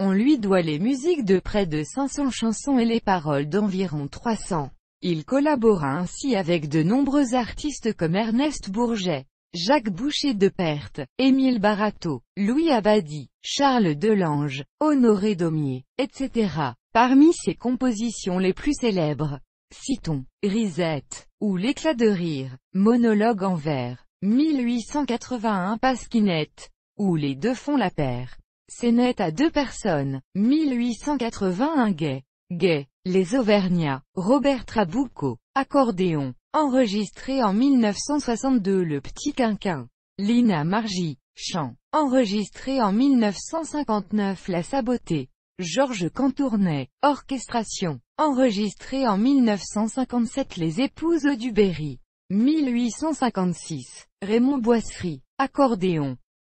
On lui doit les musiques de près de 500 chansons et les paroles d'environ 300. Il collabora ainsi avec de nombreux artistes comme Ernest Bourget, Jacques Boucher de Perthes, Émile Barateau, Louis Abadi, Charles Delange, Honoré Daumier, etc. Parmi ses compositions les plus célèbres, citons, Risette, ou L'éclat de rire, Monologue en vers, 1881 Pasquinette, ou « les deux font la paire, Sénète à deux personnes, 1881 Gay. Gay, Les Auvergnats, Robert Trabucco, Accordéon, enregistré en 1962 Le Petit Quinquin. Lina Margie, chant, enregistré en 1959 La Sabotée. Georges Cantournet, orchestration, enregistré en 1957 Les Épouses du Berry. 1856, Raymond Boisserie, accordéon,